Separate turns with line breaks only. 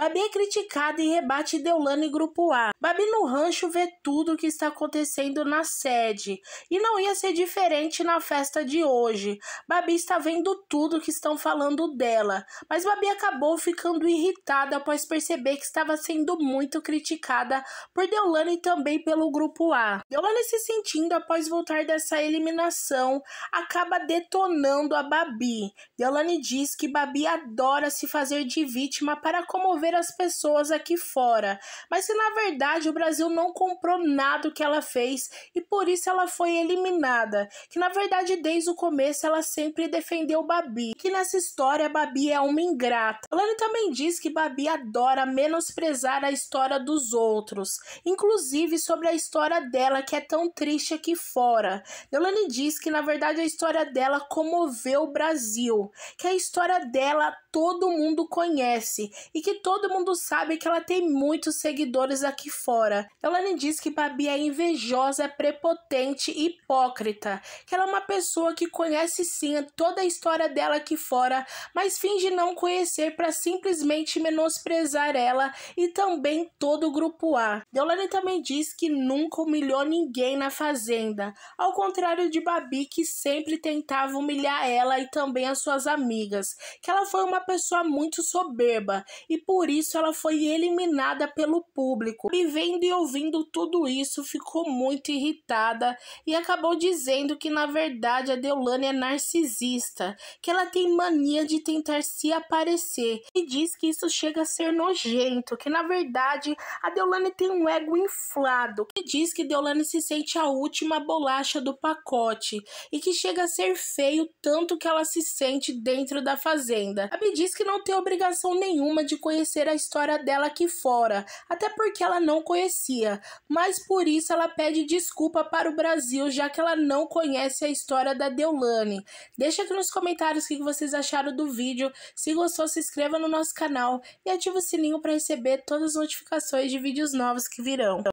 Babi é criticada e rebate Deolane Grupo A. Babi no rancho vê tudo o que está acontecendo na sede. E não ia ser diferente na festa de hoje. Babi está vendo tudo o que estão falando dela. Mas Babi acabou ficando irritada após perceber que estava sendo muito criticada por Deolane e também pelo Grupo A. Deolane se sentindo após voltar dessa eliminação, acaba detonando a Babi. Deolane diz que Babi adora se fazer de vítima para comover as pessoas aqui fora, mas que na verdade o Brasil não comprou nada que ela fez e por isso ela foi eliminada. Que na verdade desde o começo ela sempre defendeu Babi, que nessa história Babi é uma ingrata. Lani também diz que Babi adora menosprezar a história dos outros, inclusive sobre a história dela que é tão triste aqui fora. Deolane diz que na verdade a história dela comoveu o Brasil, que é a história dela todo mundo conhece e que todo todo mundo sabe que ela tem muitos seguidores aqui fora. nem diz que Babi é invejosa, prepotente e hipócrita, que ela é uma pessoa que conhece sim toda a história dela aqui fora, mas finge não conhecer para simplesmente menosprezar ela e também todo o grupo A. Deolane também diz que nunca humilhou ninguém na fazenda, ao contrário de Babi que sempre tentava humilhar ela e também as suas amigas, que ela foi uma pessoa muito soberba e por isso ela foi eliminada pelo público. E vendo e ouvindo tudo isso, ficou muito irritada e acabou dizendo que na verdade a Deolane é narcisista, que ela tem mania de tentar se aparecer e diz que isso chega a ser nojento, que na verdade a Deolane tem um ego inflado, e diz que Deolane se sente a última bolacha do pacote e que chega a ser feio tanto que ela se sente dentro da fazenda. Abby diz que não tem obrigação nenhuma de conhecer conhecer a história dela aqui fora, até porque ela não conhecia, mas por isso ela pede desculpa para o Brasil, já que ela não conhece a história da Deulane. Deixa aqui nos comentários o que vocês acharam do vídeo, se gostou se inscreva no nosso canal e ative o sininho para receber todas as notificações de vídeos novos que virão.